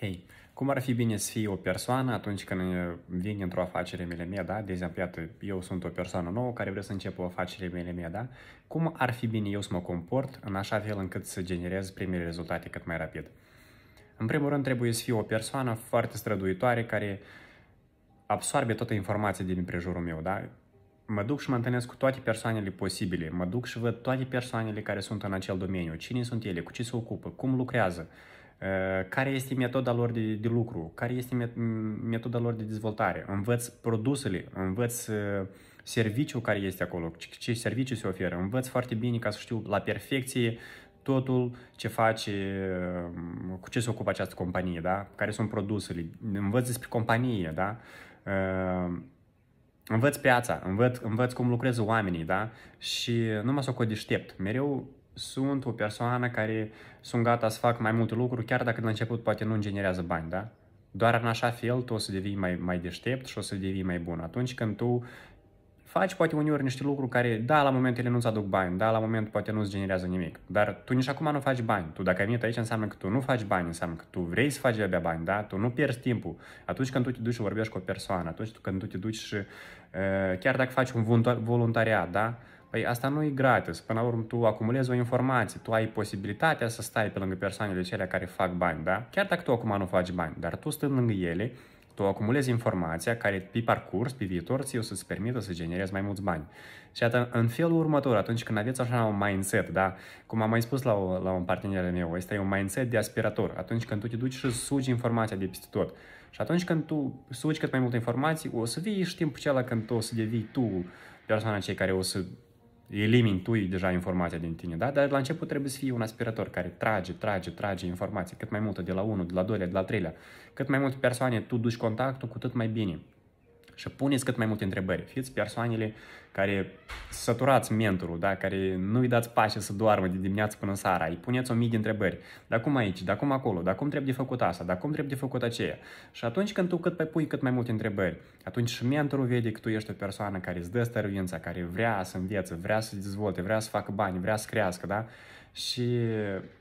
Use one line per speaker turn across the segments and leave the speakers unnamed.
Hei, cum ar fi bine să fii o persoană atunci când uh, vin într-o afacere mele mie, da? De exemplu, iată, eu sunt o persoană nouă care vreau să încep o afacere mele mie, da? Cum ar fi bine eu să mă comport în așa fel încât să generez primele rezultate cât mai rapid? În primul rând, trebuie să fii o persoană foarte străduitoare care absorbe toată informația din prejurul meu, da? mă duc și mă întâlnesc cu toate persoanele posibile, mă duc și văd toate persoanele care sunt în acel domeniu, cine sunt ele, cu ce se ocupă, cum lucrează, Eh, care este metoda lor de, de lucru, care este metoda lor de dezvoltare, învăț produsele, învăț eh, serviciul care este acolo, ce serviciu se oferă, învăț foarte bine ca să știu la perfecție totul ce face, eh, cu ce se ocupă această companie, da? care sunt produsele, învăț despre companie, da? învăț piața, învăț, învăț cum lucrează oamenii da? și nu mă socot deștept, mereu sunt o persoană care sunt gata să fac mai multe lucruri, chiar dacă de la început poate nu generează bani, da? Doar în așa fel tu o să devii mai, mai deștept și o să devii mai bun. Atunci când tu faci poate uneori niște lucruri care, da, la moment ele nu-ți aduc bani, da, la moment poate nu-ți generează nimic, dar tu nici acum nu faci bani. Tu dacă ai venit aici înseamnă că tu nu faci bani, înseamnă că tu vrei să faci abia bani, da? Tu nu pierzi timpul. Atunci când tu te duci și vorbești cu o persoană, atunci când tu te duci și, eh, chiar dacă faci un voluntariat, da? Păi asta nu e gratis. Până la urmă, tu acumulezi o informație, tu ai posibilitatea să stai pe lângă persoanele cele care fac bani, da? Chiar dacă tu acum nu faci bani, dar tu stând lângă ele, tu acumulezi informația care pe parcurs, pe viitor, ți-o să-ți permită să generezi mai mulți bani. Și atât, în felul următor, atunci când aveți așa un mindset, da? Cum am mai spus la, o, la un partener al meu, este un mindset de aspirator. Atunci când tu te duci și sugi informația de peste tot. Și atunci când tu sugi cât mai multe informații, o să vii și timpul acela când tu o să devii tu persoana cei care o să elimini tu deja informația din tine, da? Dar la început trebuie să fie un aspirator care trage, trage, trage informații cât mai multă de la unul, de la doilea, de la treilea. Cât mai multe persoane tu duci contactul, cu atât mai bine și puneți cât mai multe întrebări. Fiți persoanele care saturați mentorul, da? care nu-i dați pace să doarmă de dimineață până seara, îi puneți o mie de întrebări. Dar cum aici, dar cum acolo, dar cum trebuie de făcut asta, dar cum trebuie de făcut aceea. Și atunci când tu cât pe pui cât mai multe întrebări, atunci și mentorul vede că tu ești o persoană care îți dă stăruința, care vrea să învețe, vrea să dezvolte, vrea să facă bani, vrea să crească, da? Și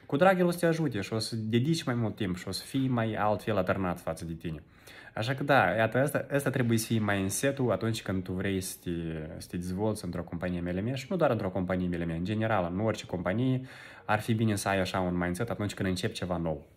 cu drag el o să te ajute și o să dedici mai mult timp și o să fii mai altfel atârnat față de tine. Așa că da, iată, asta, asta trebuie să mai în setul atunci când tu vrei să te, să te dezvolți într-o companie MLM și nu doar într-o companie MLM, în general, în orice companie ar fi bine să ai așa un mindset atunci când începi ceva nou.